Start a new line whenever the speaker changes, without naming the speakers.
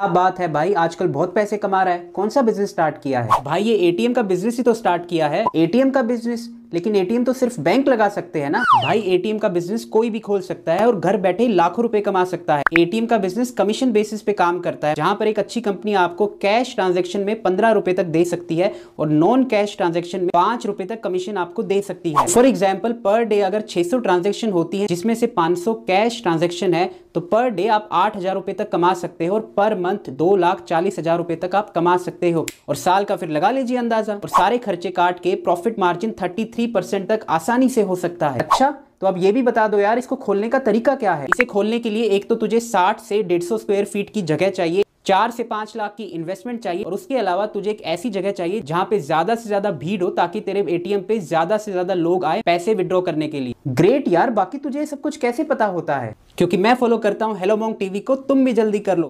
अब बात है भाई आजकल बहुत पैसे कमा रहा है कौन सा बिजनेस स्टार्ट किया है भाई ये एटीएम का बिजनेस ही तो स्टार्ट किया है एटीएम का बिजनेस लेकिन एटीएम तो सिर्फ बैंक लगा सकते हैं ना भाई एटीएम का बिजनेस कोई भी खोल सकता है और घर बैठे लाखों रुपए कमा सकता है एटीएम का बिजनेस कमीशन बेसिस पे काम करता है जहां पर एक अच्छी कंपनी आपको कैश ट्रांजेक्शन में पंद्रह रुपए तक दे सकती है और नॉन कैश ट्रांजेक्शन में पांच रुपए तक कमीशन आपको दे सकती है फॉर एग्जाम्पल पर डे अगर छह सौ ट्रांजेक्शन होती है जिसमें से पांच सौ कैश ट्रांजेक्शन है तो पर डे आप आठ हजार रुपए तक कमा सकते हो और पर मंथ दो लाख चालीस हजार रुपए तक आप कमा सकते हो और साल का फिर लगा लीजिए अंदाजा और सारे खर्चे काट के profit margin thirty three percent तक आसानी से हो सकता है अच्छा तो अब ये भी बता दो यार इसको खोलने का तरीका क्या है इसे खोलने के लिए एक तो तुझे 60 से 150 स्क्वायर फीट की जगह चाहिए चार से पांच लाख की इन्वेस्टमेंट चाहिए और उसके अलावा तुझे एक ऐसी जगह चाहिए जहाँ पे ज्यादा से ज्यादा भीड़ हो ताकि तेरे एटीएम पे ज्यादा से ज्यादा लोग आए पैसे विद्रॉ करने के लिए ग्रेट यार बाकी तुझे सब कुछ कैसे पता होता है क्योंकि मैं फॉलो करता हूँ हेलो मॉन्ग टीवी को तुम भी जल्दी कर लो